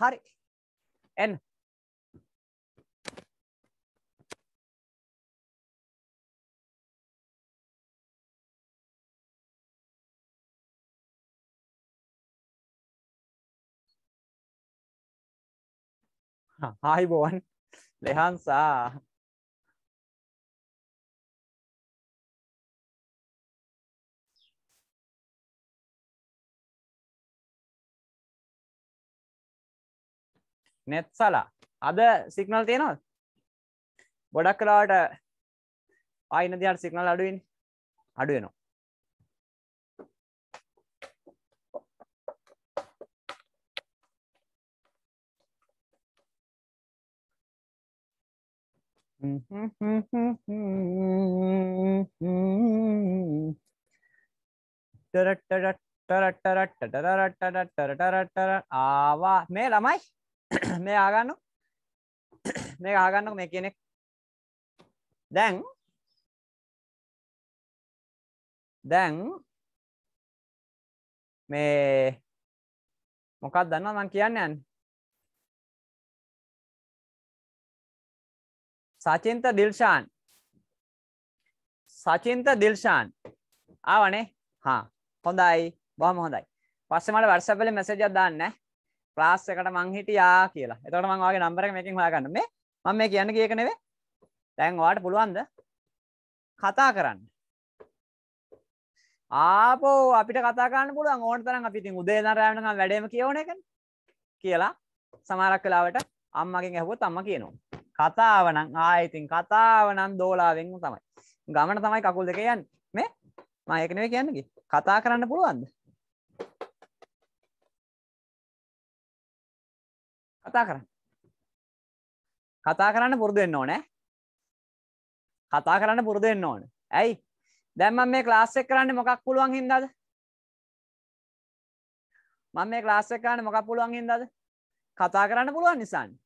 හරි එන්න ආයිබෝන් ලෙහන්සා නෙත් සලා අද සිගනල් තියෙනවද ගොඩක් කලාට ආයින දිහාට සිගනල් අඩුවෙන් අඩු වෙනවා ටරට්ටරට්ටරට්ටරට්ටරට්ටරට්ටරට්ටරට්ටර ආවා මේ ළමයි මේ ආගන්න මේ ආගන්නක මේ කෙනෙක් දැන් දැන් මේ මොකක් දන්න මං කියන්න යන්න සචින්ත දිල්ෂාන් සචින්ත දිල්ෂාන් ආවනේ හා හොඳයි බොහම හොඳයි පස්සේ මට WhatsApp වල මැසේජ් එකක් දාන්න ඈ ක්ලාස් එකට මං හිටියා කියලා. එතකොට මං ඔයාගේ නම්බර් එක මේකෙන් හොයාගන්න. මේ මම මේ කියන්නේ කීයක නෙවෙයි. දැන් ඔයාලට පුළුවන්ද කතා කරන්න? ආපෝ අපිට කතා කරන්න පුළුවන් ඕන තරම් අපි ඉතින් උදේ ඉඳන් රෑ වෙනකම් වැඩේම කියවන එකනේ. කියලා සමහරක් වෙලාවට අම්මගෙන් ඇහුවොත් අම්මා කියනවා. කතාව නම් ආයෙ ඉතින් කතාව නම් දෝලාවෙන් තමයි. ගමන තමයි කකුල් දෙක යන්නේ. මේ මම ඒක නෙවෙයි කියන්නේ. කතා කරන්න පුළුවන්ද? කතා කරන්න. කතා කරන්න පුරුදු වෙන්න ඕනේ. කතා කරන්න පුරුදු වෙන්න ඕනේ. ඇයි? දැන් මම මේ ක්ලාස් එක කරන්නේ මොකක් පුළුවන් හින්දාද? මම මේ ක්ලාස් එක කරන්නේ මොකක් පුළුවන් හින්දාද? කතා කරන්න පුළුවන් නිසානේ.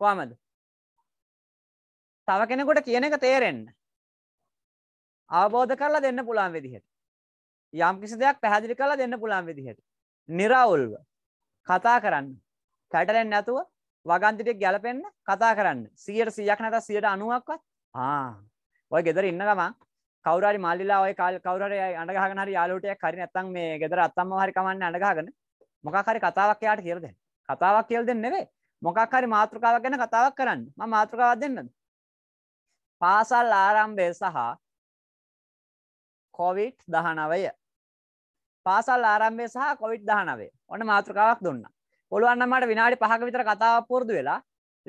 කොහමද? තව කෙනෙකුට කියන එක තේරෙන්න. අවබෝධ කරලා දෙන්න පුළුවන් විදිහට. යම් කිසි දෙයක් පැහැදිලි කරලා දෙන්න පුළුවන් විදිහට. निराවුල්ව කතා කරන්න. පැටලෙන් නැතුව වගන්තිටෙක් ගැලපෙන්න කතා කරන්න සියයට සියයක් නැත සියට අනුවක්වත් ආ ඔය ගෙදර ඉන්න ගමන් කවුරරි මල්ලිලා ඔය කාල් කවුරරි අඬගහගෙන හරි යාළුවටයක් හරි නැත්නම් මේ ගෙදර අත්තම්මව හරි කමන්නේ අඬගහගෙන මොකක් හරි කතාවක් එයාට කියලා දෙන්න කතාවක් කියලා දෙන්න නෙවෙයි මොකක් හරි මාතෘකාවක් ගැන කතාවක් කරන්න මම මාතෘකාවක් දෙන්නද පාසල් ආරම්භය සහ කොවිඩ් 19 පාසල් ආරම්භය සහ කොවිඩ් 19 ඔන්න මාතෘකාවක් දුන්නා පුළුවන් නම් මට විනාඩි 5ක විතර කතාව පුරුදු වෙලා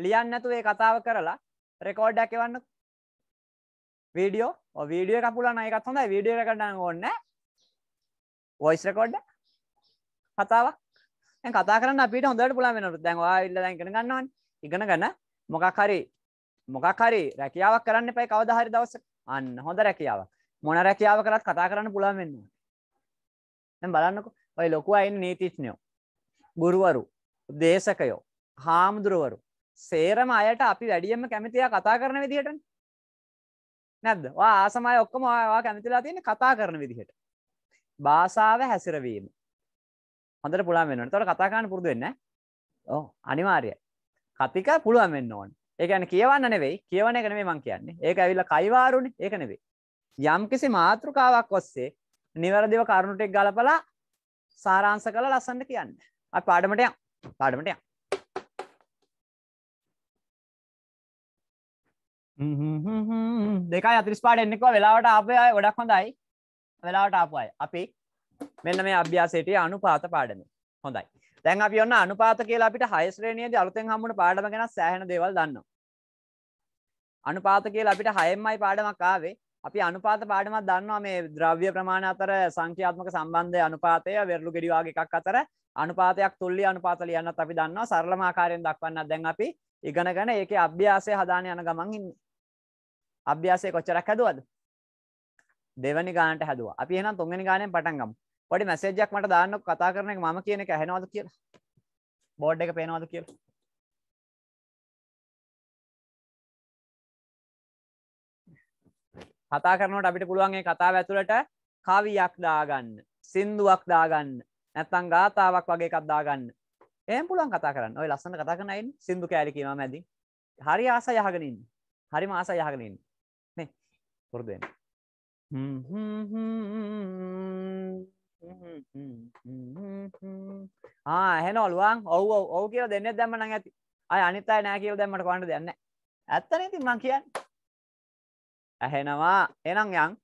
ලියන්න නැතුව ඒ කතාව කරලා රෙකෝඩ් එකක් එවන්නකෝ. වීඩියෝ ඔය වීඩියෝ එකක් පුළුවන් නම් ඒකත් හොඳයි. වීඩියෝ එකක් ගන්න ඕනේ නැහැ. වොයිස් රෙකෝඩ් එක. කතාවක්. දැන් කතා කරන්න අපිට හොඳට පුළුවන් වෙනවා. දැන් ඔයා ඉල්ල දැන් ඉගෙන ගන්නවනේ. ඉගෙන ගන්න මොකක් හරි මොකක් හරි රැකියාවක් කරන්න එපයි කවදා හරි දවසක. අන්න හොඳ රැකියාවක්. මොන රැකියාව කරත් කතා කරන්න පුළුවන් වෙන්න ඕනේ. දැන් බලන්නකෝ. ඔය ලොකු අයින් නීතිඥයෝ. ගුරුවරු දේශකයෝ හාමුදුරුවරු සේරම අයට අපි වැඩියම කැමතියා කතා කරන විදිහට නැද්ද වා ආසමය ඔක්කොම වා කැමතිලා තියෙන කතා කරන විදිහට භාෂාව හැසිරවීම හොඳට පුළුවන් වෙනවා තොට කතා කරන්න පුරුදු වෙන්න ඕ අනිවාර්ය කතික පුළුවන් වෙන්න ඕන ඒ කියන්නේ කියවන්න නෙවෙයි කියවන එක නෙවෙයි මම කියන්නේ ඒක ඇවිල්ලා කයිවාරුනේ ඒක නෙවෙයි යම්කිසි මාතෘකාවක් ඔස්සේ නිවැරදිව කරුණු ටික ගලපලා සාරාංශ කරලා ලස්සනට කියන්න අපි පාඩමට යමු පාඩමට යන්න. දෙකයි අතිරිස් පාට එන්නෙක්ව වෙලාවට අප අය ගොඩක් හොඳයි වෙලාවට ආපු අය අපි මෙන්න මේ අභ්‍යාසයට අනුපාත පාඩම හොඳයි දැන් අපි ඔන්න අනුපාත කියලා අපිට හයස්ශ්‍රේණයේදී අලුතෙන් හම්බුණ පාඩම ගැන සෑහෙන දේවල් දන්නවා අනුපාත කියලා අපිට හයම්මයි පාඩමක් ආවේ අපි අනුපාත පාඩමක් දන්නවා මේ ද්‍රව්‍ය ප්‍රමාණ අතර සංඛ්‍යාත්මක සම්බන්ධය අනුපාතය වෙරළු ගෙඩි වගේ එකක් අතර අනුපාතයක් තුල්ලි අනුපාත ලියන්නත් අපි දන්නවා සරලම ආකාරයෙන් දක්වන්නත් දැන් අපි ඉගෙනගෙන ඒකේ අභ්‍යාසය හදාන යන ගමන් ඉන්නේ. අභ්‍යාසය කොච්චරක් හැදුවද? දෙවැනි ගානට හැදුවා. අපි එහෙනම් තුන්වෙනි ගානෙන් පටන් ගමු. පොඩි මැසේජ් එකක් මට දාන්නකො කතා කරන එක මම කියන එක ඇහෙනවද කියලා. බෝඩ් එක පේනවද කියලා. කතා කරනකොට අපිට පුළුවන් ඒ කතාව ඇතුළට කවියක් දාගන්න, සින්දුවක් දාගන්න, නැත්තං ගාතාවක් වගේ එකක් දාගන්න එහම පුළන් කතා කරන්න ඔය ලස්සන කතා කරනයින් සිදු කෑලිකීම මැදි හරි ආස යහගනින් හරි මාස යහගනින් මේ පුරදෙන් හෙන ඔලුවන් ඔව ඔව කියව දෙන්න දැම්ම නං ඇති අය අනිතයි නෑ කියව දැම්මට කොන්ට දෙන්න ඇත්තන ඉතින් මං කියන්න ඇහෙනවා එනම් යන්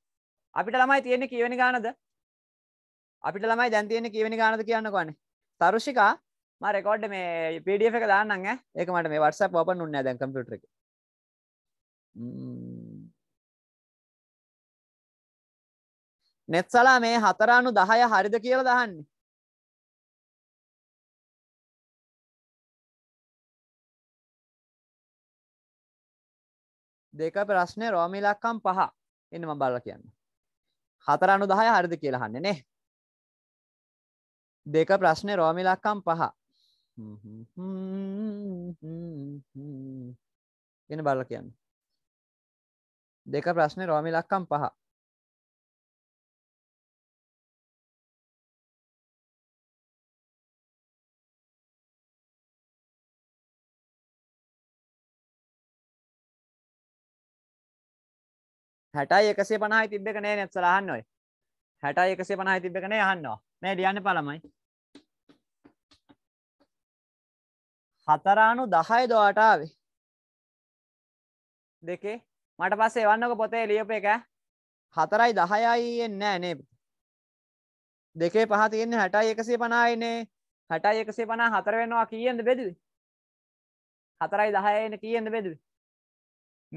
අපිට ළමයි තියෙන්නේ කියවනි ගානද අපිට ළමයි දැන් තියෙන්නේ කීවෙනි ගානද කියන්නකෝනේ තරුෂිකා මම රෙකෝඩ් මේ PDF එක දාන්නම් ඈ ඒක මට මේ WhatsApp open උන්නේ නැහැ දැන් කම්පියුටර් එකේ නෙත්සලා මේ හතර අනු දහය හරිද කියලා දහන්නේ දෙක ප්‍රශ්නය රෝමිලක්කම් පහ එන්න ම බල්ල කියන්න හතර අනු දහය හරිද කියලාහන්නේ නේ දෙක ප්‍රශ්නය රෝමිලක්කම් පහ එන බල්ල කියන්න දෙක ප්‍රශ්නය රෝමිලක්කම් පහ හැටයි එකසේ පනහයි තිබ්බ එක නේ නැත්සලහන්න ඔයි හැට එකසේ පනහ තිබෙන යහන්නවා මේ ලියන්න පළමයි හතරානු දහයි දොටාවේ දෙකේ මට පස්සේ එවන්නක පොතේ ලියප එක හතරයි දහයයි එන්නෑ නේ දෙකේ පහ තියෙන්නේ හැටයි එකසේ පනායිනේ හැටයි එකසේ පනා හතර වෙනවා කියන්න බෙදුවේ හතරයි දහයන කියන්න බෙදුව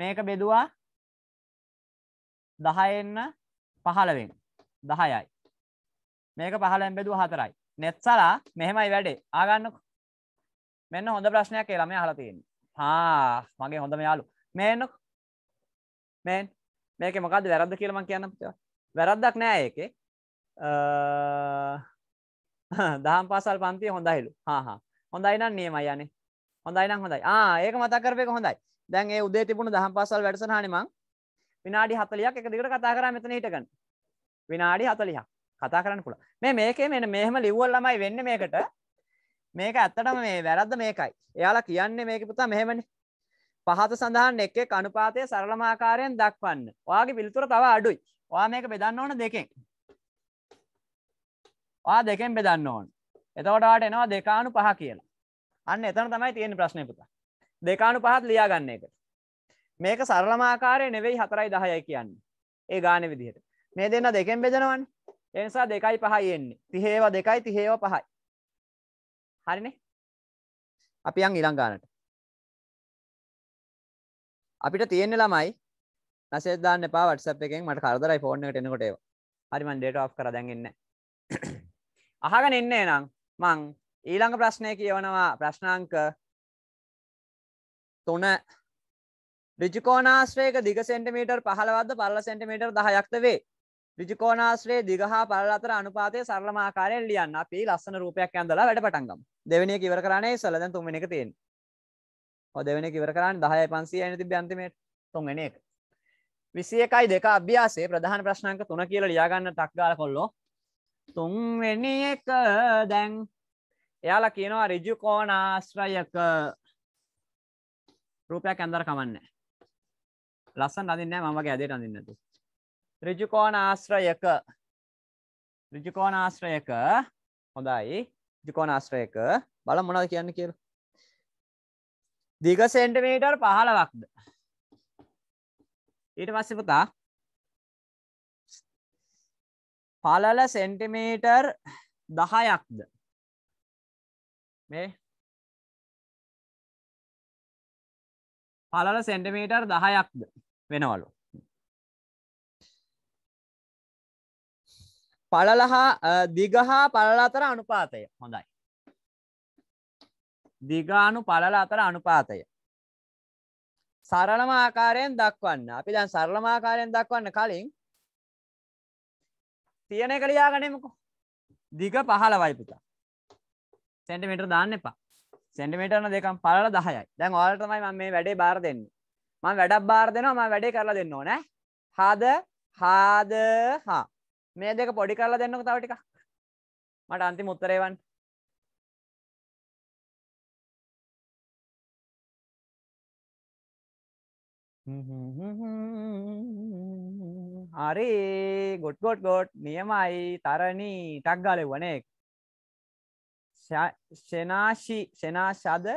මේක බෙදවා දහයන්න පහළවෙන්න දහයයි මේක පහලෙන් බෙදුව හතරයි නෙත්සලා මෙහෙමයි වැඩේ ආගන්නක මෙන්න හොඳ ප්‍රශ්නයක් කියලා මේ අහලා තියෙන්නේ හා මගේ හොඳම යාළු මේන්න මෙන් මේක මොකද්ද වැරද්ද කියලා මම කියන්න පුතේ වැරද්දක් නෑ ඒකේ දහම් පාසල් පන්තිය හොඳයිලු හා හා හොඳයි නම් නියමයි යන්නේ හොඳයි නම් හොඳයි ආ ඒක මතක් කරපේක හොඳයි දැන් ඒ උදේ තිබුණු දහම් පාසල් වැඩසටහනේ මං විනාඩි 40ක් එක දිගට කතා කරා මෙතන හිටගෙන විනාඩි 40ක් කතා කරන්න පුළුවන්. මේ මේකේ මෙන්න මෙහෙම ලිව්වල ළමයි වෙන්නේ මේකට. මේක ඇත්තටම මේ වැරද්ද මේකයි. එයාලා කියන්නේ මේක පුතා මෙහෙමනේ. පහත සඳහන් එක් එක් අනුපාතය සරලම ආකාරයෙන් දක්වන්න. ඔයාගේ පිළිතුර තව අඩුයි. ඔයා මේක බෙදන්න ඕන දෙකෙන්. ඔයා දෙකෙන් බෙදන්න ඕන. එතකොට ඔයාට එනවා 2.5 කියලා. අන්න එතන තමයි තියෙන ප්‍රශ්නේ පුතා. 2.5ත් ලියා ගන්න එක. මේක සරලම ආකාරය නෙවෙයි 4.10යි කියන්නේ. ඒ ගානේ විදිහට. මේ දෙන්න දෙකෙන් බෙදනවන එනිසා දෙකයි පහයි එන්නේ තිහේවා දෙකයි තිහේව පහයි හරිනේ අපි යන් ඉළංගානට අපිට තියෙන්නේ ළමයි මැසේජ් දාන්න එපා WhatsApp එකෙන් මට කරදරයි ෆෝන් එකට එනකොට ඒවා හරි මම ඩේටා ඔෆ් කරලා දැන් ඉන්නේ අහගෙන ඉන්නේ නං මං ඊළඟ ප්‍රශ්නය කියවනවා ප්‍රශ්නාංක තුන රිජිකෝනාශ්‍රයක දිග සෙන්ටිමීටර් පහළවද පල්ල සෙන්ටිමීටර් දහයක්ත වේ ඍජුකෝණාශ්‍රයේ දිග හා පළල අතර අනුපාතය සරලම ආකාරයෙන් ලියන්න. අපි ලස්සන රූපයක් ඇඳලා වැඩ පටන් ගමු. දෙවෙනි එක ඉවර කරන්නේ ඉස්සලා දැන් තුන්වෙනි එක තියෙන්නේ. ඔය දෙවෙනි එක ඉවර කරන්නේ 10යි 500යි නේ තිබ්බේ අන්තිමේට. තුන්වෙනි එක. 21යි 2 අභ්‍යාසයේ ප්‍රධාන ප්‍රශ්න අංක 3 කියලා ලියා ගන්න ටක් ගාලා කොල්ලෝ. තුන්වෙනි එක දැන් එයාලා කියනවා ඍජු කෝණාශ්‍රයක රූපයක් ඇඳලා කමන්නේ. ලස්සන අඳින්නේ නැහැ මම වගේ ඇදේට අඳින්නේ නැතු. ඍජුකෝණ ආශ්‍රයක ඍජුකෝණ ආශ්‍රයක හොඳයි ඍජුකෝණ ආශ්‍රයක බලමු මොනවද කියන්නේ කියලා දිග සෙන්ටිමීටර් 15ක්ද ඊට පස්සේ පුතා පළල සෙන්ටිමීටර් 10ක්ද මේ පළල සෙන්ටිමීටර් 10ක්ද වෙනවලු පළලහා දිගහා පළල අතර අනුපාතය හොඳයි. දිගානු පළල අතර අනුපාතය. සරලම ආකාරයෙන් දක්වන්න. අපි දැන් සරලම ආකාරයෙන් දක්වන්න කලින් තියෙන එක ලියාගනිමුකෝ. දිග 15යි පුතා. සෙන්ටිමීටර දාන්න එපා. සෙන්ටිමීටරන දෙකම පළල 10යි. දැන් ඔයාලට තමයි මම මේ වැඩේ බාර දෙන්නේ. මම වැඩක් බාර දෙනවා මම වැඩේ කරලා දෙන්න ඕනේ. හද හද හා මේ දෙක පොඩි කරලා දෙන්නක තව ටිකක් මට අන්තිම උත්තරේ වන්න හරි ගොට් ගොට් ගොට් නියමයි තරණී ටක් ගාලෙ වනෙක් ශනාශි ශනාශද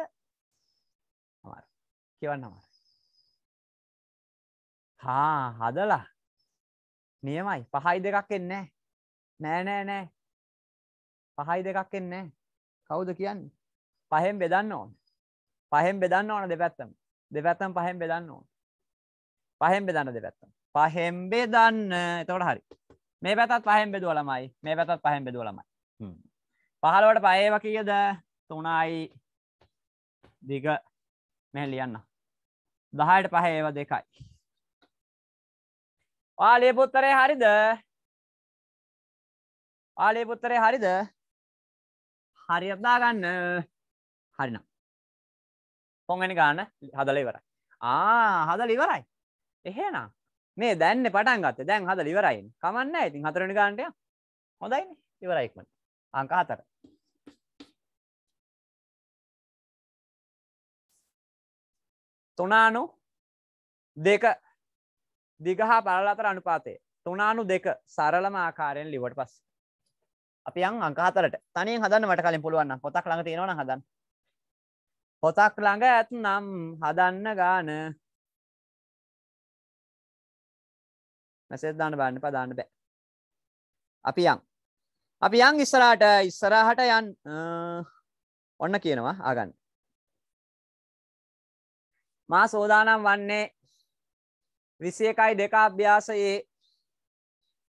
කියවන්න අමර හා හදලා නියමයි පහයි දෙකක් එන්නේ නෑ නෑ නෑ පහයි දෙකක් එන්නේ කවුද කියන්නේ පහෙන් බෙදන්න ඕන පහෙන් බෙදන්න ඕන දෙපැත්තම දෙපැත්තම පහෙන් බෙදන්න ඕන පහෙන් බෙදන්න දෙපැත්තම පහෙන් බෙදන්න එතකොට හරි මේ පැත්තත් පහෙන් බෙදුවා ළමයි මේ පැත්තත් පහෙන් බෙදුවා ළමයි 15ට පහේව කීයද 3යි දිග මෙහෙ ලියන්න 10ට පහේව 2යි ඔයා ලියපු උත්තරේ හරිද? ඔයා ලියපු උත්තරේ හරිද? හරියට දාගන්න. හරිනම්. පොන්වෙනි ගන්න හදලා ඉවරයි. ආ හදලා ඉවරයි. එහෙනම් මේ දැන්නේ පටන් ගත්තේ. දැන් හදලා ඉවරයි. කමන්නේ නැහැ. ඉතින් හතරවෙනි ගන්නට යන්න. හොඳයිනේ. ඉවරයි ඉක්මනට. අංක 4. තුනano දෙක දිග හා පරල අතර අනුපාතය තුනානු දෙක සරලම ආකාරයෙන් ලිවට පස් අපි යන් අංක හතරට තනියෙන් හදන්න මට කලින් පුළුවන් නම් පොතක් ළඟ තියෙනවා නම් හදන්න පොතක් ළඟ ඇත්නම් හදන්න ගාන මැසේජ් දාන්න බලන්න එපා දාන්න බෑ අපි යන් අපි යන් ඉස්සරහට ඉස්සරහට යන් ඔන්න කියනවා ආගන්න මා සෝදානම් වන්නේ විසි එකයි දෙක අභ්‍යාසයේ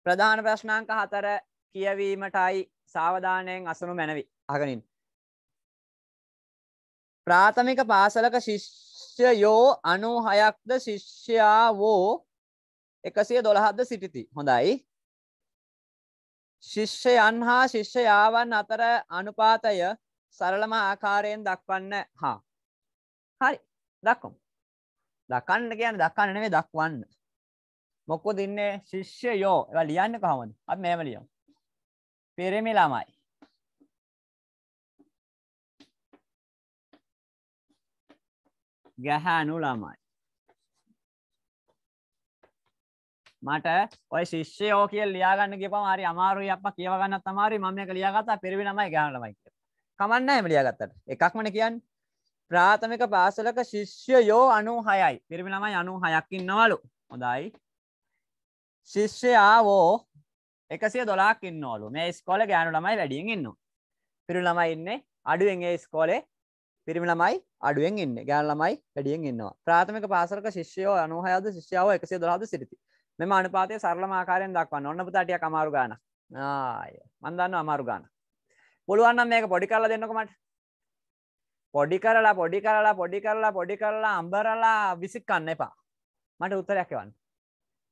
ප්‍රධාන ප්‍රශ්නාංක හතර කියවීමටයි සාවධානයෙන් අසනු මැනවි අගනින්. ප්‍රාථමික පාසලක ශිෂ්‍යයෝ අනු හයක්ද ශිෂ්‍යා වෝ එකසිය දොළහද සිටිති හොඳයි. ශිෂ්‍යයන් හා ශිෂ්‍යයාවන් අතර අනුපාතය සරලම ආකාරයෙන් දක්වන්න හා. හරි දක්කුම්. දකන්න කියන්නේ දක්කන්න නෙමෙයි දක්වන්න. මොකද ඉන්නේ ශිෂ්‍යයෝ. ඒවා ලියන්නේ කොහමද? අපි මෙහෙම ලියමු. පිරිමි ළමයි. ගැහැණු ළමයි. මට ඔය ශිෂ්‍යයෝ කියලා ලියාගන්න ගියපම හරි අමාරුයි අප්පා කියව ගන්නත් අමාරුයි මම මේක ලියාගත්තා පිරිමි ළමයි ගැහැණු ළමයි කියලා. කමන්නේ නැහැ එහෙම ලියාගත්තට. එකක්මනේ කියන්නේ. ප්‍රාථමික පාසලක ශිෂ්‍යයෝ අනු හයයි පිරිමි ළමයි අනු හයක් ඉන්නවලු හොඳයි ශිෂ්‍යයාවෝ එකසිය දොලාක් ඉන්නවලු මේ ස්කොල ගෑනු ළමයි වැඩියෙන් ඉන්න පිරි ළමයි ඉන්නේ අඩුවෙන්ගේ ස්කෝලේ පිරිමි ළමයි අඩුවෙන් ඉන්න ගෑන ළමයි වැඩියෙන් ඉන්නවා ප්‍රාථමික පාසලක ශිෂ්‍යයෝ අනුහයද ශිෂ්‍යාව එකසිය දොලාද සිරිති මෙම අනුපාතය සරලම ආකාරයෙන් දක්වන්න ඔන්න පුතාටියක් අමාරු ගානක් ආය මන් දන්නවා අමාරු ගානක් පුළුවන් නම් මේක පොඩි කරලා දෙන්නකෝ මට පොඩි කරලා පොඩි කරලා පොඩි කරලා පොඩි කරලා අම්බරලා විසික් කන්න එපා මට උත්තරයක් එවන්න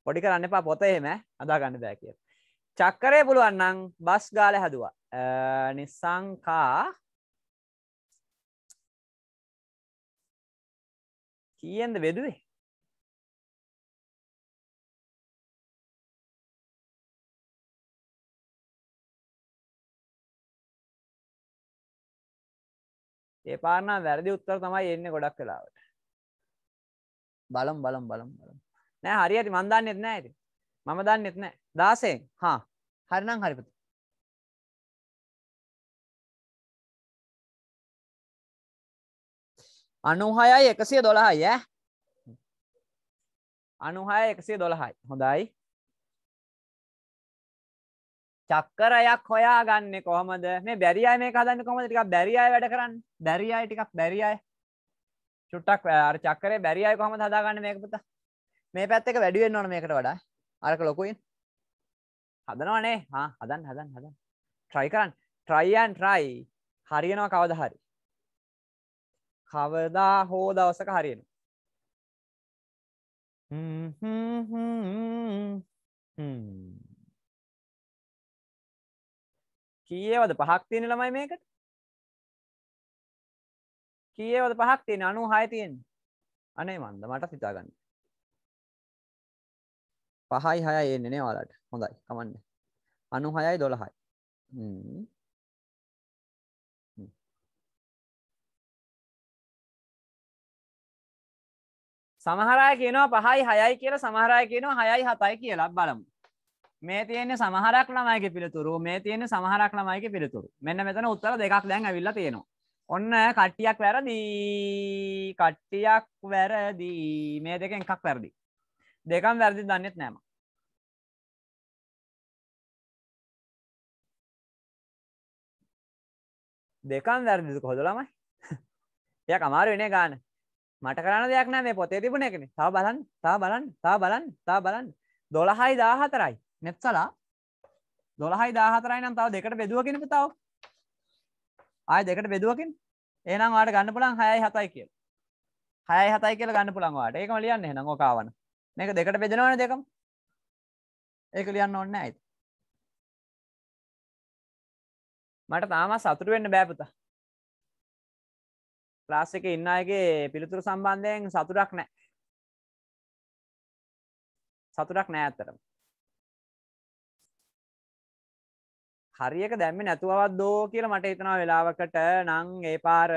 පොඩි කරන්න එපා පොත එහෙම අදාගන්න බෑ කිය චක්කරය පුළුවන්නම් බස් ගාල හැදවා නිසංකා කියන්ද වෙදුවේ ඒ පාරණා වැරදි උත්තර තමයි එන්න ගොඩක් කලාවට බලම් බලම් බලම් බලම් නෑ හරි ඇති මන්දන්න එත්න ඇති මම දන්න එත්න දාසයෙන් හා හරිනම් හරිපති අනුහයයි එකසිය දොළහයි ඇ අනුහය එකසිය දොළහයි හොඳයි චක්කරයක් හොයාගන්නේ කොහොමද? මේ බැරි අය මේක හදන්නේ කොහොමද? ටිකක් බැරි අය වැඩ කරන්නේ. බැරි අය ටිකක් බැරි අය. චුට්ටක් අර චක්කරේ බැරි අය කොහොමද හදාගන්නේ මේක පුතා? මේ පැත්ත එක වැඩි වෙන්න ඕන මේකට වඩා. අරක ලොකුයින්. හදනවනේ. හා හදන්න හදන්න හදන්න. try කරන්න. try and try. හරියනවා කවදා හරි. කවදා හෝ දවසක හරියනවා. හ්ම් හ්ම් හ්ම් හ්ම් කීයවද පහක් තියෙන ළමයි මේකට කීයවද පහක් තියෙන අනු හය තියෙන අනේ මන්ද මට සිතාගන්න පහයි හය එන්නනේ වාලට හොඳයි කමන්න අනු හයයි දොළහයි සමහරය කියනවා පහයි හයයි කියලා සමහරය කියනවා හයයි හතයි කියලා බලමු මේ තියෙන්නේ සමහරක් ළමයිගේ පිළිතුරු මේ තියෙන්නේ සමහරක් ළමයිගේ පිළිතුරු මෙන්න මෙතන උත්තර දෙකක් දැන් ඇවිල්ලා තියෙනවා ඔන්න කට්ටියක් වැරදි කට්ටියක් වැරදි මේ දෙකෙන් එකක් වැරදි දෙකම වැරදි දන්නෙත් නෑ මම දෙකම වැරදිද කොහොද ළමයි එයා අමාරු වෙන්නේ ගන්න මට කරන්න දෙයක් නෑ මේ පොතේ තිබුණ එකනේ තව බලන්න තව බලන්න තව බලන්න තව බලන්න 12යි 14යි මෙත්සලා දොළහයි දාහතරයි නම් තව දෙකට බෙදුවකිෙන තව ආය දෙකට බෙදුවකින් ඒනම් වාට ගන්න පුළන් හයයි හතයි කියල හය හතයි කියල ගන්න පුළන්වාට ඒක ලියන්න හෙන ෝකාවන මේක දෙකට බෙදෙනවන දෙකම් ඒක ලියන්න ඔන්න ඇයි මට තාම සතුරු වෙන්න බෑපුතා ලාස් එක ඉන්න අයගේ පිළිතුරු සම්බන්ධයෙන් සතුරක් නෑ සතුරක් නෑ ඇත්තරම හරියක දැම්ම නැතුවවත් දෝ කියලා මට හිතනවා වෙලාවකට නං ඒ පාර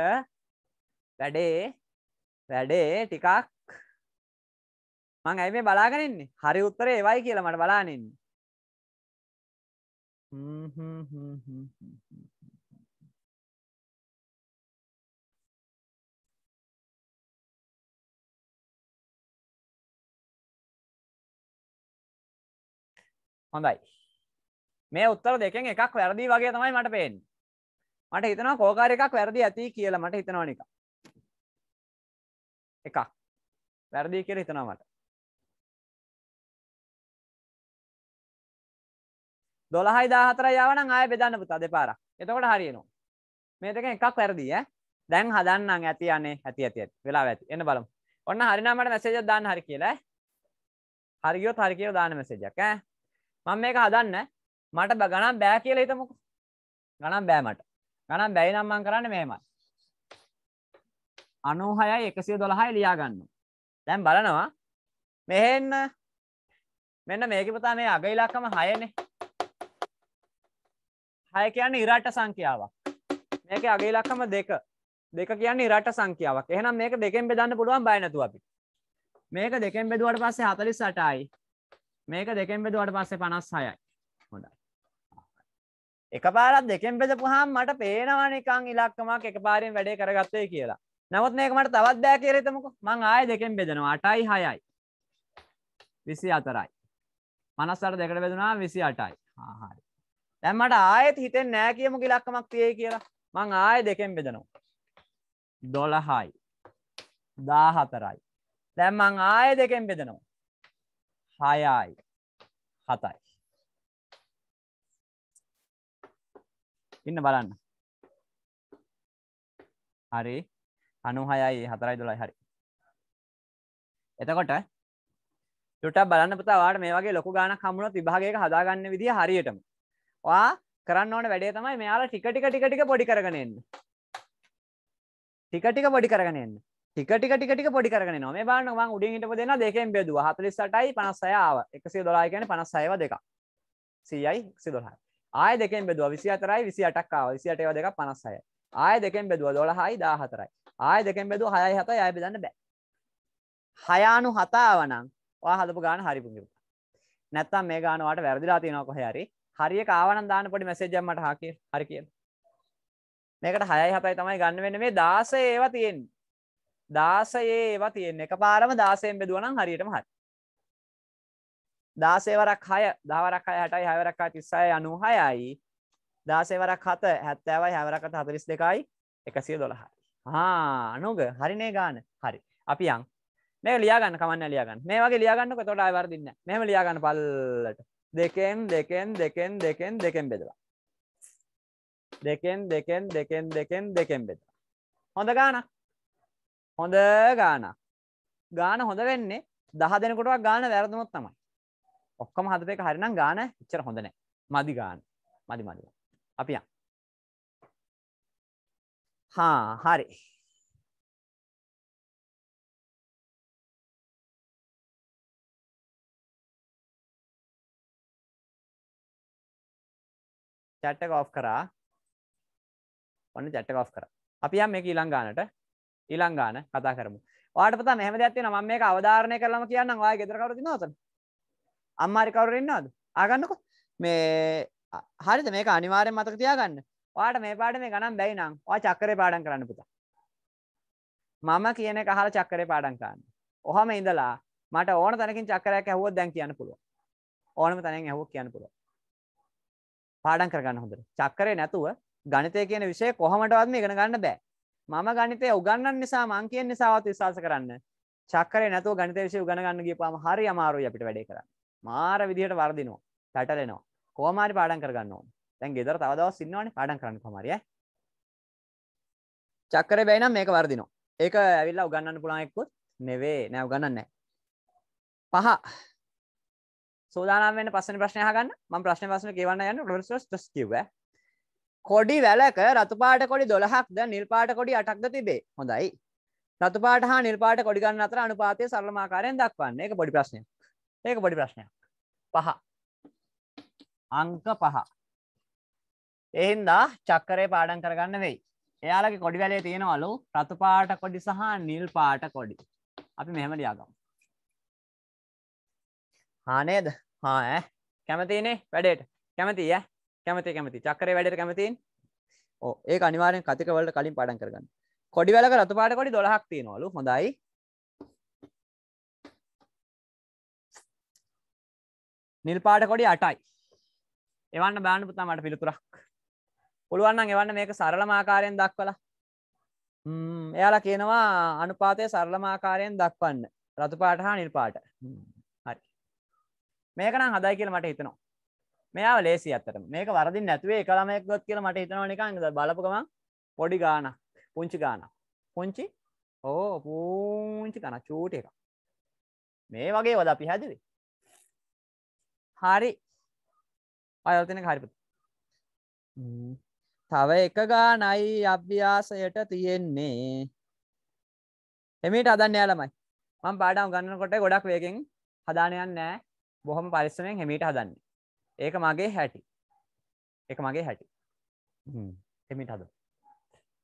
වැඩේ වැඩේ ටිකක් මං ඇයි මේ බලාගෙනන්නේ හරි උත්තර ඒවයි කියලා මට බලානින් හොඳයි මේ උත්තර දෙකෙන් එකක් වැරදි වගේ තමයි මට පේන්නේ. මට හිතනවා කෝකාර එකක් වැරදි ඇති කියලා මට හිතනවා නිකන්. එකක්. වැරදි කියලා හිතනවා මට. 12යි 14යි ආවනම් ආයෙ බෙදන්න පුතා දෙපාරක්. එතකොට හරියනවා. මේ දෙකෙන් එකක් වැරදි ඈ. දැන් හදන්නම් ඇති අනේ ඇති ඇති ඇති. වෙලාව ඇති. එන්න බලමු. ඔන්න හරිනම් මට මැසේජ් එකක් දාන්න හරි කියලා ඈ. හරි ගියොත් හරි කියලා දාන්න මැසේජ් එකක් ඈ. මම මේක හදන්න මට ගණන් බෑ කියලා හිතමුකෝ. ගණන් බෑ මට. ගණන් බැයි නම් මම කරන්නේ මෙහෙමයි. 96යි 112යි ලියා ගන්නවා. දැන් බලනවා මෙහෙන්න මෙන්න මේකේ පුතා මේ අග ඉලක්කම 6නේ. 6 කියන්නේ ඉරට සංඛ්‍යාවක්. මේකේ අග ඉලක්කම 2. 2 කියන්නේ ඉරට සංඛ්‍යාවක්. එහෙනම් මේක දෙකෙන් බෙදන්න පුළුවන් බය නැතුව අපිට. මේක දෙකෙන් බෙදුවට පස්සේ 48යි. මේක දෙකෙන් බෙදුවට පස්සේ 56යි. හොඳයි. එකපාරක් දෙකෙන් බෙදපුවාම මට පේනවා නිකන් ඉලක්කමක් එකපාරෙන් වැඩේ කරගත්තේ කියලා. නමුත් මේක මට තවත් බෑ කියලා හිතමුකෝ. මං ආයෙ දෙකෙන් බෙදනවා 8යි 6යි. 24යි. 58 දෙකට බෙදුනා 28යි. හා හරි. දැන් මට ආයෙත් හිතෙන්නේ නෑ කියමු ඉලක්කමක් තියෙයි කියලා. මං ආයෙ දෙකෙන් බෙදනවා. 12යි. 14යි. දැන් මං ආයෙ දෙකෙන් බෙදනවා. 6යි. 7යි. ඉන්න බලන්න හරි අනුහයයි හතරයි දොලයි හරි එතකොට යුට බලන්න පුතාවාට මේ වගේ ලොකු ගාන කමුණොත් විභාගයක හදාගන්න විදිහ හරියටම වා කරන්න ඕන වැඩේ තමයි මෙයාලා ටික ටික ටික ටික පොඩි කරගෙන එන්න ටික ටික පොඩි කරගෙන එන්න ටික ටික ටික ටික පොඩි කරගෙන එනවා මේ බලන්න මම උඩින් හිටපු දෙනා දෙකෙන් බෙදුවා 48යි 56 ආවා 112 කියන්නේ 56ව දෙකක් 100යි 112 ආය දෙකෙන් බෙදුව විසි අතරයි විසි අටක්කාව විසිට ඒව දෙක පනස්සය ආය දෙකෙන් බෙදුව දොළ හයි දා හතරයි ආය දෙකෙන් බෙදුව හයයි හත යය බෙදන්න බෑ හයානු හතාවනම් වා හදපු ගාන හරිපුගිරුත් නැත්තම් මේ ගානවාට වැරදිලා තියෙනවා කොහරි හරිය කාවන දාන පොඩි මැසේජම්මට හකි හරි කිය මේකට හයයි හතයි තමයි ගන්න වෙන මේ දාස ඒවා තියෙන් දාසයේ ඒවා තියෙන් එක පාරම දාසයෙන් බෙදුවනම් හරියටම හරි දාසේවරක් හය දවරක් අය හටයි හැවරක්කා තිස්සය අනු හයයි දාසේවරක් හත හැත්තෑවයි හැවරකට හතරිස් දෙකයි එකසිය දොළහයි හා අනුග හරිනේ ගාන හරි අපි යන් මේ ලියාගන්න කමන්න ලියගන්න මේ වගේ ලියගන්නක තොට අයවරදින්න මෙම ලියාගන්න පල්ලට දෙකෙන් දෙකෙන් දෙකෙන් දෙකෙන් දෙකෙන් බෙදවා දෙකෙන් දෙකෙන් දෙකෙන් දෙකෙන් දෙකෙන් බෙද හොඳ ගාන හොඳ ගාන ගාන හොඳ වෙන්නේ දහ දෙනකොටක් ගාන වැරදමොත් තමයි ඔක්කොම හදප එක හරිනම් ගාන ඉච්චර හොඳ නෑ. මදි ගාන. මදි මදි. අපි යන්. හා හරි. chat එක off කරා. ඔන්න chat එක off කරා. අපි යන් මේක ඊළඟ ගානට. ඊළඟ ගාන කතා කරමු. ඔයාලට පුතන් එහෙම දෙයක් තියෙනවා මම මේක අවධාරණය කරලම කියන්නම් ඔයාගේ ගෙදර කවුරුද ඉන්නවද? අම්මාරි කවරෙන්න්නවාද ආගන්නකො මේ හරිද මේක අනිවාරෙන් මතක තියාගන්න වාට මේ පාඩ මේ ගනම් බැයිනම් වා චක්කරය පාඩන් කරන්න පුතා මම කියන කහල චක්කරය පාඩන් කරන්න ඔහම ඉඳලා මට ඕන තැනකින් චක්කරයක් ඇහුවත් දැන් කියන්න පුළුව ඕනම තැනෙන් ඇහුව කියන්න පුළුව පාඩන් කරගන්න හොඳට චක්කරය නැතුව ගනිතය කියන විෂය කොහමටවත් මේ ගෙන ගන්න බෑ මම ගනිතය උගන්න නිසා මං කියෙන් නිසාවත් විශවාස කරන්න චක්කරය නැතුව ගනිත විෂය උගන්න ගන්න ගේපාම හරි අමාරුයි අපිට වැඩේ කරන්න මාර විදිහට වර්ධිනවා. පැටලෙනවා. කොහොම හරි පාඩම් කරගන්න ඕනේ. දැන් ගෙදර තව දවස් ඉන්නවනේ පාඩම් කරන්න කොහොම හරි ඈ. චක්කරේ බැයි නම් මේක වර්ධිනවා. ඒක ඇවිල්ලා උගන්වන්න පුළුවන් එක්කොත් නෙවේ නෑ උගන්නන්නේ නෑ. පහ සෝදානම් වෙන්න පස්වෙනි ප්‍රශ්නේ අහගන්න. මම ප්‍රශ්නේ පස්වෙනි කියවන්න යන්නේ ප්‍රොෆෙසර් ස්ට්‍රස් කිව්වා. කොඩි වැලක රතු පාට කොඩි 12ක්ද නිල් පාට කොඩි 8ක්ද තිබේ. හොඳයි. රතු පාට හා නිල් පාට කොඩි ගන්න අතර අනුපාතය සරලම ආකාරයෙන් දක්වන්න. ඒක පොඩි ප්‍රශ්නයක්. ඒක පොඩි ප්‍රශ්නයක් පහ අංක පහ එහින්දා චක්කරේ පාඩම් කරගන්න වෙයි එයාලගේ කොඩි වැලේ තියෙනවලු රතු පාට කොඩි සහ නිල් පාට කොඩි අපි මෙහෙම ලියාගමු හා නේද හා ඈ කැමතිනේ වැඩේට කැමතියි ඈ කැමති කැමති චක්කරේ වැඩේට කැමතියි ඕ ඒක අනිවාර්යෙන් කතික වලට කලින් පාඩම් කරගන්න කොඩි වැලක රතු පාට කොඩි 12ක් තියෙනවලු හොඳයි නිල්පාට කොඩි අටයි එවන්න බාන පුතා මට පිළිතුරක් පුළුවන්න එවන්න මේක සරලමාකාරයෙන් දක්වලා එයාලා කියනවා අනුපාතය සරලමාකාරයෙන් දක්වන්න රතුපාට හා නිල්පාට හරි මේක නම් හදයි කියලා මට හිතනවා මෙයා ලේසි අතරම මේක වරදින් නැතුවේ එකළමයක් ගොත් කියලා මට හිතනවා නිකන් බලපුකම පොඩි ගානක් පුංචි ගානක් පුංචි ඕ පූංචි කන චූට එක මේ වගේ වද අපි හැදුවේ හරි අයවතින හරිපුත් තව එක ගානයි අභ්‍යාසයට තියෙන්නේ එමිට අදන්න යාලමයි මං පාඩම් ගන්නකොට ගොඩක් වේකෙන් හදානයන් නෑ බොහොම පරිස්සමෙන් හෙමිට හදන්නේ ඒක මගේ හැටි එක මගේ හැටි එමිට හද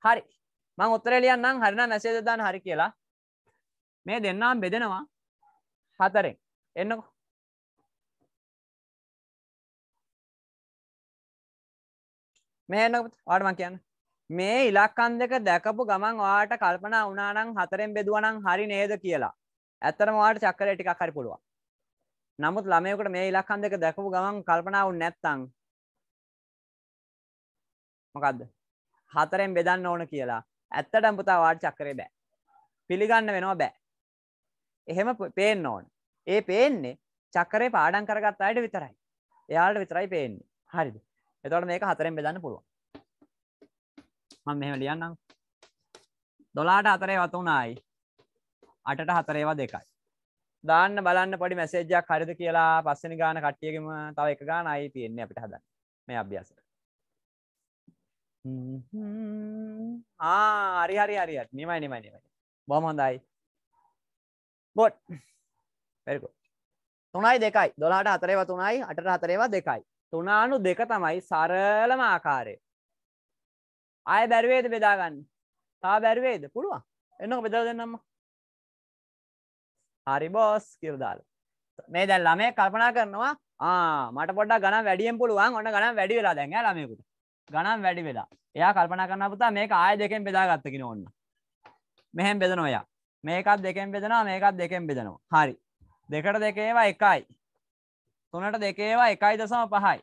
හරි මං ඔත්තරලියන්නම් හරින මැසේ දදාන්න හරි කියලා මේ දෙන්නම් බෙදෙනවා හතරෙන් එන්නකෝ මෙහනකත් වාට මං කියන්න මේ ඉලක්කන් දෙක දැකපු ගමන් වාට කල්පනා උනානං හතරෙන් බෙදුවනං හරි නේද කියලා ඇත්තරම වාට චක්කර ටිකක් හරි පුළුවන් නමුත් ළමයකට මේ ඉලක්කන් දෙක දැකපු ගමන් කල්පනාව නැත්තං මොකක්ද හතරෙන් බෙදන්න ඕන කියලා ඇත්තටම් පුතා වාට චක්කරේ බෑ පිළිගන්න වෙනවා බෑ එහෙම පේන්න ඕන ඒ පේන්නේ චක්කරේ පාඩම් කරගත් අයට විතරයි එයාට විතරයි පේන්නේ හරිද එතවට මේක හතරෙන් බෙදන්න පුළුවන් මම මෙහෙම ලියන්නම් දොලාට හතරේ වතුනායි අටට හතරේවා දෙකයි දාන්න බලන්න පොඩි මැසේජයක් හරිද කියලා පස්සෙනි ගාන කට්ටියගෙම තව එක ගාන අයි තියෙන්නේ අපිට හදන්න මේ අභ්‍යාසට ආ හරි හරි හරියට නිමයි නිමයි නිමයි බොහොම හොඳයි බොට් වෙරි ගුඩ් තුනයි දෙකයි දොලාට හතරේවා තුනයි අටට හතරේවා දෙකයි තුනානු දෙක තමයි සරලම ආකාරය ආය බැරිවේද බෙදාගන්න තා බැරිවේද පුළුවන් එන්නක බෙදල දෙන්නම්ම හරි බෝස් කිරදාල මේ දැන් ළමය කල්පනා කරනවා මට පොඩ ගන වැඩියෙන් පුළුවන් ඔන්න ගනම් වැඩි වෙලා දැන් ළමයකුට ගනම් වැඩි වෙලා එයා කල්පනා කරන පුතා මේක ආය දෙකෙන් බෙදාගත්තකින ඔන්න මෙහෙම බෙදනවා එයා මේකත් දෙකෙන් බෙදනවා මේකත් දෙකෙන් බෙදනවා හරි දෙකට දෙකේවා එකයි තුනට දෙකේවා එකයි දසම පහයි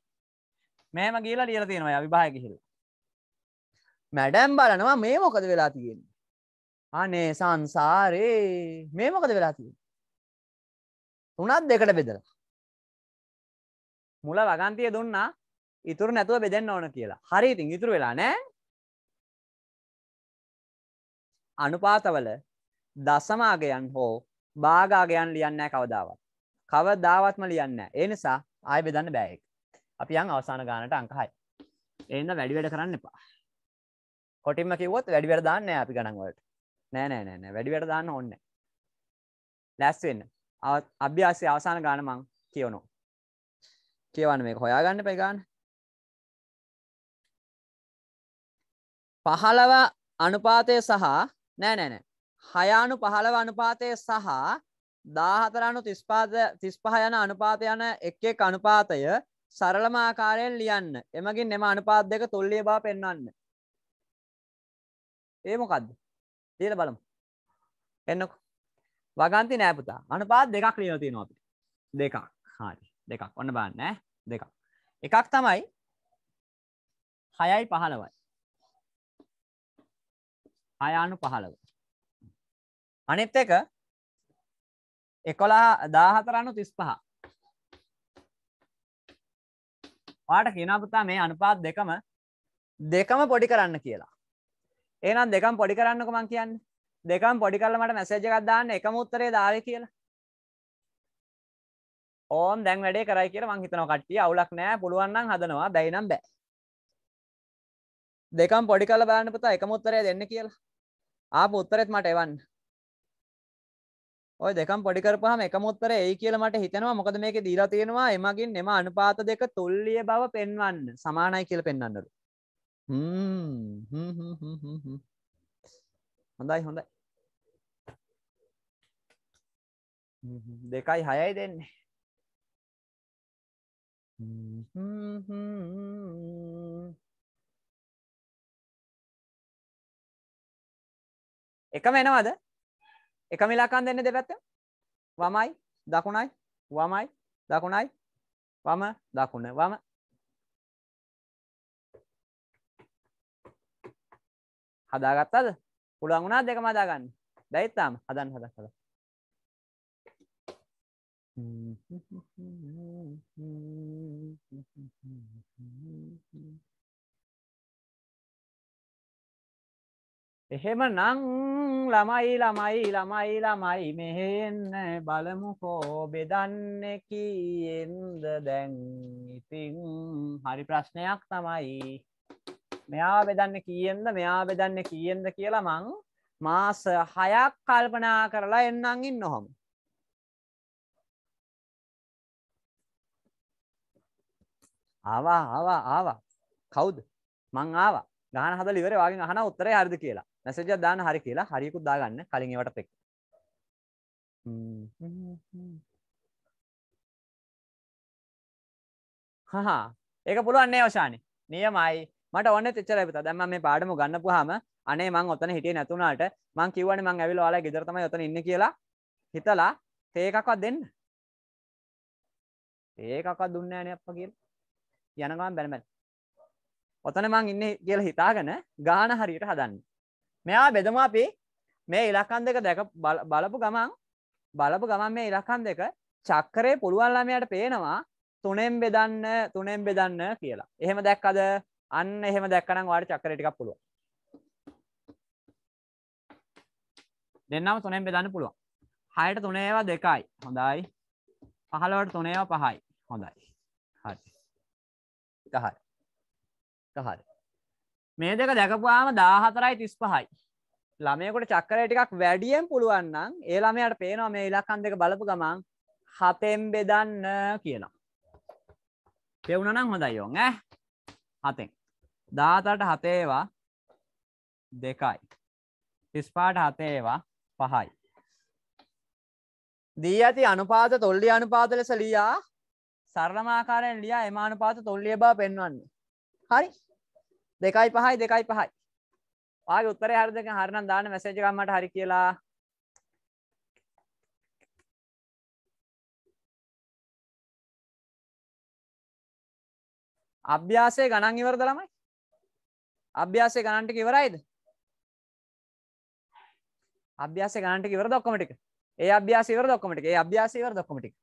මෙම ගීලා ලියල තියෙනවා අවිභාය කිහිල් මැඩැම් බලනවා මේ මොකද වෙලා තියෙන අනේ සංසාරේ මේ මොකද වෙලා තියෙන තුනත් දෙකට බෙදලා මුල වගන්තිය දුන්නා ඉතුරු නැතුව බෙදන්න ඕන කියලා හරි ඉතින් ඉතුරු වෙලා නෑ අනුපාතවල දසමාගයන් හෝ භාගාගයන් ලියන්න කවදාවත් කවදාවත්ම ලියන්න ඒ නිසා ආය බෙදන්න බෑ එක. අපි යන් අවසාන ගානට අංක 6. ඒ හින්දා වැඩි වැඩ කරන්න එපා. කොටින්ම කිව්වොත් වැඩි වැඩ දාන්න නෑ අපි ගණන් වලට. නෑ නෑ නෑ නෑ වැඩි වැඩ දාන්න ඕනේ නෑ. ලෑස්ති වෙන්න. අභ්‍යාසයේ අවසාන ගාන මං කියවනවා. කියවන්න මේක හොයාගන්න එපා ගාන. 15 අනුපාතය සහ නෑ නෑ නෑ 6 අනු 15 අනුපාතය සහ දාහතරනු තිස්පාද තිස්පහ යන අනුපාත යන එක් එක් අනුපාතය සරලම ආකාරයෙන් ලියන්න. එමගින් මෙම අනුපාත දෙක තුල්ලිය බව පෙන්වන්න. ඒ මොකද්ද? ලියලා බලමු. එන්නකො. වගන්ති නෑ පුතා. අනුපාත දෙකක් ලියලා තියෙනවා අපිට. දෙකක්. හරි. දෙකක්. ඔන්න බලන්න ඈ. දෙකක්. එකක් තමයි 6යි 15යි. 6 අනු 15. අනිත් එක එකොලා දාහතරනු තිස් පහ පාට කියනපුතා මේ අනුපාත් දෙකම දෙකම පොඩි කරන්න කියලා ඒනම් දෙකම් පොඩි කරන්නක මං කියන්න දෙකම් පොඩි කරලමට මැසේජ ගත්දාන්න එක මුත්තරේ දාර කියලා ඕම් දැන් වැඩේ කරයි කිය මංහිතන කට්ටිය අවුලක් නෑ පුළුවන්න්න හදනවා බැයිනම් බෑ දෙකම් පොඩි කල බලන්න පුතා එක මුත්තරය දෙන්න කියලා ආ පුත්තරෙත් මට එවන්න ඔය දෙකම් පොඩි කරපුවාම එකමුත්තර එයි කියලා මට හිතෙනවා මොකද මේකේ දීලා තියෙනවා එමගින් එම අනුපාත දෙක තුල්්‍ය බව පෙන්වන්න සමානයි කියලා පෙන්වන්නලු හොඳයි හොඳයි දෙකයි හයයි දෙන්නේ එකම එනවද එකම ඉලක්කම් දෙන්න දෙපැත්ත වමයි දකුණයි වමයි දකුණයි වම දකුණ වම හදාගත්තද පුළුවන් වුණා දෙකම හදාගන්න දැයි තාම හදන්න හදන්න හදන්න Mm-hmm. එහෙමනම් ළමයි ළමයි ළමයි ළමයි මෙහෙන්න බලමුකෝ බෙදන්නේ කීයෙන්ද දැන් ඉතින් හරි ප්‍රශ්නයක් තමයි මෙයා බෙදන්නේ කීයෙන්ද මෙයා බෙදන්නේ කීයෙන්ද කියලා මං මාස 6ක් කල්පනා කරලා එන්නම් ඉන්න ඔහම ආවා ආවා ආවා කවුද මං ආවා ගහන හදලා ඉවරේ වාගෙන් අහන උත්තරේ හරිද කියලා මැසේජයක් දාන්න හරි කියලා හරියකුත් දාගන්න කලින් ඒවට පෙක් හහා ඒක පුළුවන්නේ අවශානි නියමයි මට ඔන්න තෙච්චර ඇත දැම මේ පාඩම ගන්නපුහම අනේ මං ඔතන හිටිය නැතුනාට මං කිවන මං ඇවිල වාලා ගෙදරතම යොතන ඉන්න කියලා හිතලා තේකක්වත් දෙන්න ඒකක් දුන්න ෑන අප කියල් යනගම් බැනමැත් ඔතන මං ඉන්න කියල හිතාගෙන ගාන හරියට හදන්න මෙයා බෙදම අපි මේ ඉලක්කන් දෙක දැක බලපු ගමන් බලපු ගමන් මේ ඉලක්කන් දෙක චක්කරේ පුළුවන් ළමයට පේනවා තුනෙන් බෙදන්න තුනෙන් බෙදන්න කියලා. එහෙම දැක්කද? අන්න එහෙම දැක්කනම් වාට චක්කරේ ටිකක් පුළුවන්. දෙන්නම තුනෙන් බෙදන්න පුළුවන්. 6ට 3 ඒවා 2යි. හොඳයි. 15ට 3 ඒවා 5යි. හොඳයි. හරි. කහරි. කහරි. මේ දෙක දැකපුවාම දාහතරයි තිස් පහයි ළමයකොට චක්කරය ටිකක් වැඩියෙන් පුළුවන්නම් ඒ ළමයට පේනවා මේ ඉලක්කන් දෙක බලපු ගමන් හතෙන් බෙදන්න කියනවා පෙවුණනම් හොඳයි යෝන් ඇ හතෙන් දාතට හතේවා දෙකයි තිස්පාට හතේවා පහයි දී ඇති අනුපාත තොල්ලි අනුපාත ලෙස ලියා සරලමාකාරයෙන් ලියා එම අනුපාත තොල්ලිය බව පෙන්වන්නේ හරි දෙකයි පහයි දෙකයි පහයි වාගේ උත්තරේ හරිද හරිනම් දාන්න මැසේජ් එකක් මට හරි කියලා අභ්‍යාසය ගණන් ඉවරද ළමයි අභ්‍යාසය ගණන් ටික ඉවරයිද අභ්‍යාසය ගණන් ටික ඉවරද ඔක්කොම ටික ඒ අභ්‍යාසය ඉවරද ඔක්කොම ටික ඒ අභ්‍යාසය ඉවරද ඔක්කොම ටික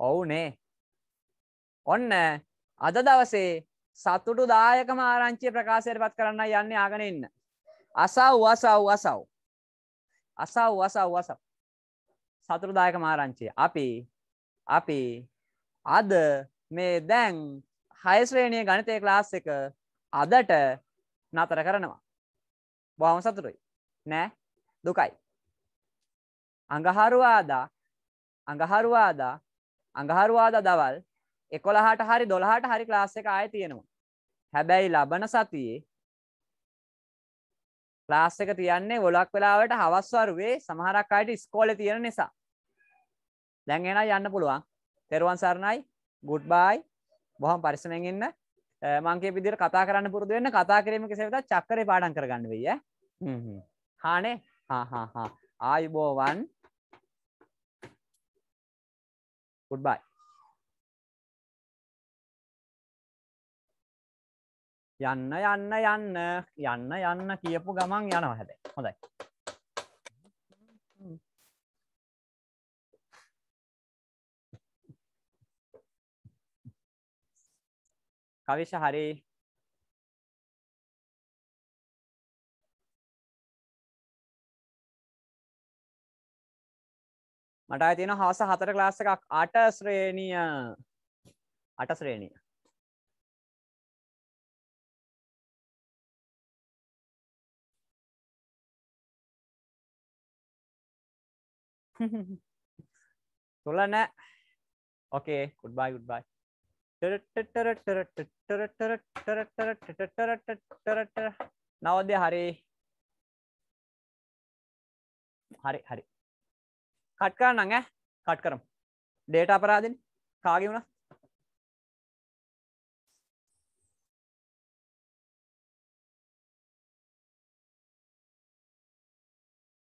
ඔවුනේ ඔන්න අද දවසේ සතුටු දායකම ආරංචිය ප්‍රකාශයට පත් කරන්න යන්නේ ආගෙන ඉන්න අසව් අසව් අසව් අසව් අසව් අසව් සතුටු දායකම ආරංචිය අපි අපි අද මේ දැන් හය ශ්‍රේණිය ගණිතය ක්ලාස් එක අදට නතර කරනවා බොහොම සතුටුයි නෑ දුකයි අඟහරුවාදා අඟහරුවාදා අඟහරුවාද දවල් එකොළහට හරි දොළහට හරි ක්ලාස් එක ආය තියෙනවා. හැබැයි ලබන සතියේ ලාස් එක තියන්නේ ගොලක් වෙලාවට හවස්වරුවේ සමහරක් අයට ස්කෝලේ තියෙන නිසා. දැන් එහෙනම් යන්න පුළුවන්. තෙරුවන් සරණයි. Good bye. බොහොම පරිස්සමෙන් ඉන්න. මං කියපු විදිහට කතා කරන්න පුරුදු වෙන්න. කතා කිරීම කෙසේ වෙතත් චක්‍රේ පාඩම් කරගන්න වෙයි ඈ. හ්ම් හ්ම්. හානේ. හා හා හා. ආයුබෝවන්. goodbye යන්න යන්න යන්න යන්න යන්න කියපු ගමන් යනවා හැබැයි හොඳයි කවිශ හරි මට අතින හවස හතර ලාස්ස එකක් අට ශ්‍රේණිය අට ශ්‍රේණිය තුළ නෑ ඕකේ කුඩ්බයි ගුඩ්බයි නවදේ හරි හරි හරි කට් කරන්න ඈ කට් කරමු ඩේටා අපරාධනේ කාගේ වුණත්